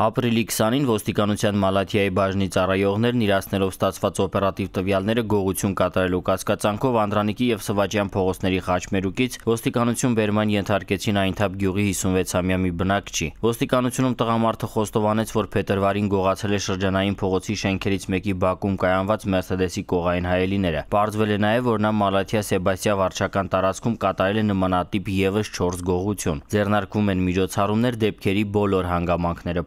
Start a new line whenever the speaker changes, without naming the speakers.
Ապրիլի 20-ին ոստիկանության Մալաթիայի բաժնի ծառայողներն իրացնելով ստացված օպերատիվ տվյալները գողություն կատարելու կասկածանքով Անդրանիկի եւ Սվաճյան փողոցների խաչմերուկից ոստիկանություն բերման ենթարկեցին Այնթապ գյուղի 56-ամյա մի բնակչի։ Ոստիկանությունում տղամարդը խոստովանեց, որ փետրվարին գողացել է շրջանային փողոցի շենքերից մեկի բակում կայանված Mercedes-ի կողային հայելիները։ Պարզվել է նաեւ, որ նա Մալաթիա Սեբաստիա վարչական տարածքում կատարել է նմանատիպ եւս 4 գողություն։ Ձեռնարկվում են միջոցառումներ դեպքերի բոլոր հանգամանքները